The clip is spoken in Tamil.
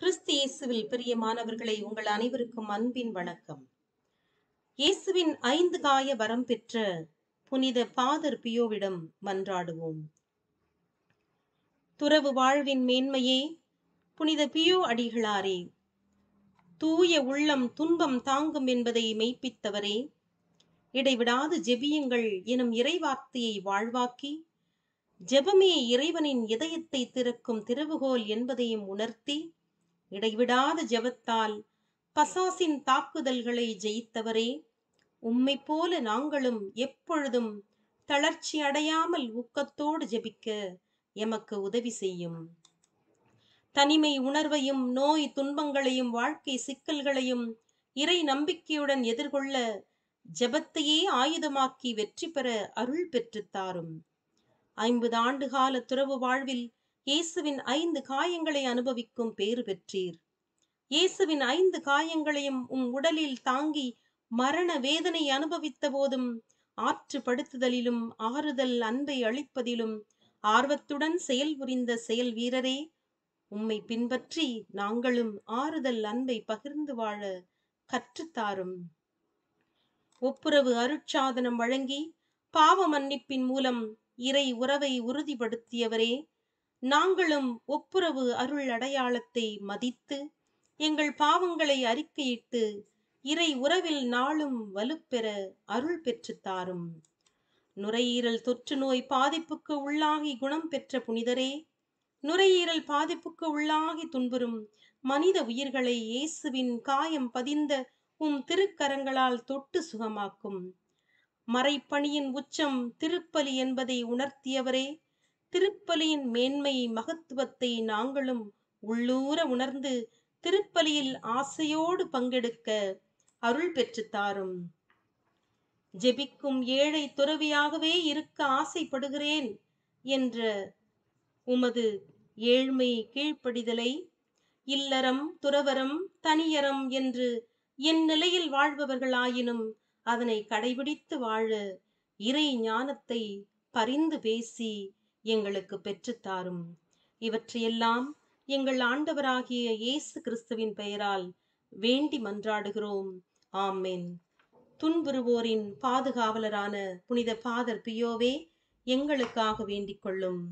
கிறிஸ்து இயேசுவில் பிரியமானவர்களை உங்கள் அனைவருக்கும் அன்பின் வணக்கம் இயேசுவின் ஐந்து காய வரம் பெற்ற புனித பாதர் பியோவிடம் மன்றாடுவோம் துறவு வாழ்வின் மேன்மையே புனித பியோ அடிகளாரே தூய உள்ளம் துன்பம் தாங்கும் என்பதை மெய்ப்பித்தவரே இடைவிடாது ஜெபியுங்கள் எனும் இறைவார்த்தையை வாழ்வாக்கி ஜெபமே இறைவனின் இதயத்தை திறக்கும் திறவுகோல் என்பதையும் உணர்த்தி இடைவிடாத ஜெபத்தால் பசாசின் தாக்குதல்களை ஜெயித்தவரே உம்மை போல நாங்களும் எப்பொழுதும் தளர்ச்சி அடையாமல் ஊக்கத்தோடு ஜெபிக்க எமக்கு உதவி செய்யும் தனிமை உணர்வையும் நோய் துன்பங்களையும் வாழ்க்கை சிக்கல்களையும் இறை நம்பிக்கையுடன் எதிர்கொள்ள ஜபத்தையே ஆயுதமாக்கி வெற்றி பெற அருள் பெற்று தாரும் ஐம்பது கால துறவு வாழ்வில் இயேசுவின் ஐந்து காயங்களை அனுபவிக்கும் பேறு பெற்றீர் இயேசுவின் ஐந்து காயங்களையும் உம் உடலில் தாங்கி மரண வேதனை அனுபவித்த போதும் ஆற்றுப்படுத்துதலிலும் ஆறுதல் அன்பை அளிப்பதிலும் ஆர்வத்துடன் செயல் புரிந்த செயல் வீரரே உம்மை பின்பற்றி நாங்களும் ஆறுதல் அன்பை பகிர்ந்து வாழ கற்றுத்தாரும் ஒப்புரவு அருட்சாதனம் வழங்கி பாவ மன்னிப்பின் மூலம் இறை உறவை உறுதிப்படுத்தியவரே நாங்களும் ஒப்புரவு அருள் அடையாளத்தை மதித்து எங்கள் பாவங்களை அறிக்கையிட்டு இறை உறவில் நாளும் வலுப்பெற அருள் பெற்று தாரும் நுரையீரல் தொற்று நோய் பாதிப்புக்கு உள்ளாகி குணம் பெற்ற புனிதரே நுரையீரல் பாதிப்புக்கு உள்ளாகி துன்புறும் மனித உயிர்களை இயேசுவின் காயம் பதிந்த உம் திருக்கரங்களால் தொட்டு சுகமாக்கும் மறைப்பணியின் உச்சம் திருப்பலி என்பதை உணர்த்தியவரே திருப்பலியின் மேன்மை மகத்துவத்தை நாங்களும் உள்ளூர உணர்ந்து திருப்பலியில் ஆசையோடு பங்கெடுக்க அருள் பெற்று தாரும் ஜெபிக்கும் ஏழை துறவியாகவே இருக்க ஆசைப்படுகிறேன் என்ற உமது ஏழ்மை கீழ்ப்படிதலை இல்லறம் துறவரம் தனியரம் என்று என் நிலையில் வாழ்பவர்களாயினும் அதனை கடைபிடித்து வாழ இறை ஞானத்தை பரிந்து பேசி எங்களுக்கு பெற்றுத்தாரும் இவற்றையெல்லாம் எங்கள் ஆண்டவராகிய இயேசு கிறிஸ்துவின் பெயரால் வேண்டி மன்றாடுகிறோம் ஆமேன் துன்புறுவோரின் பாதுகாவலரான புனித பாதர் பியோவே எங்களுக்காக வேண்டிக் கொள்ளும்